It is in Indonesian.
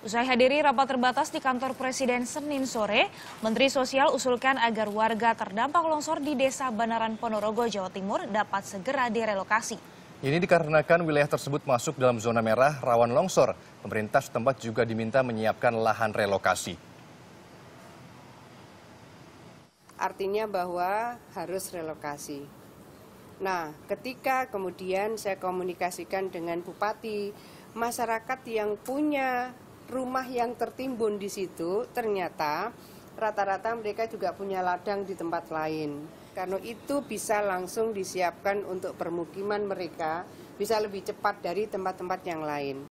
Usai hadiri rapat terbatas di kantor Presiden Senin sore, Menteri Sosial usulkan agar warga terdampak longsor di Desa Banaran Ponorogo, Jawa Timur dapat segera direlokasi. Ini dikarenakan wilayah tersebut masuk dalam zona merah rawan longsor. Pemerintah setempat juga diminta menyiapkan lahan relokasi. Artinya bahwa harus relokasi. Nah, ketika kemudian saya komunikasikan dengan bupati, masyarakat yang punya rumah yang tertimbun di situ ternyata rata-rata mereka juga punya ladang di tempat lain. Karena itu bisa langsung disiapkan untuk permukiman mereka bisa lebih cepat dari tempat-tempat yang lain.